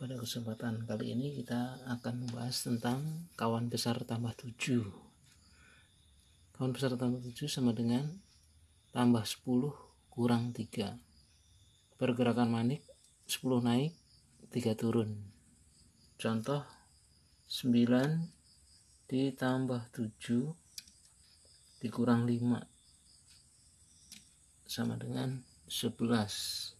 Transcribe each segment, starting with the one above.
Pada kesempatan kali ini kita akan membahas tentang kawan besar tambah 7. Kawan besar tambah 7 sama dengan tambah 10 kurang 3. Pergerakan manik 10 naik, 3 turun. Contoh 9 ditambah 7 dikurang 5 sama dengan 11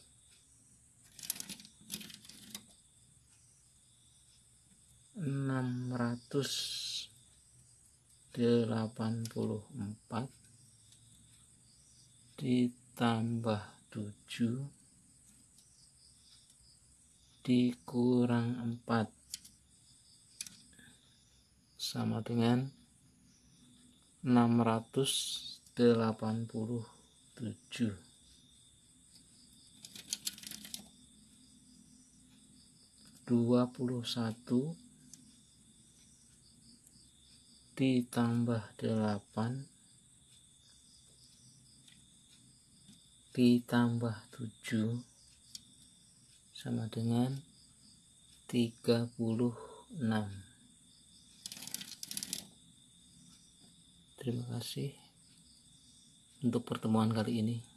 684 ditambah 7 dikurang 4 sama dengan 687 21 ditambah 8 ditambah 7 sama dengan 36 terima kasih untuk pertemuan kali ini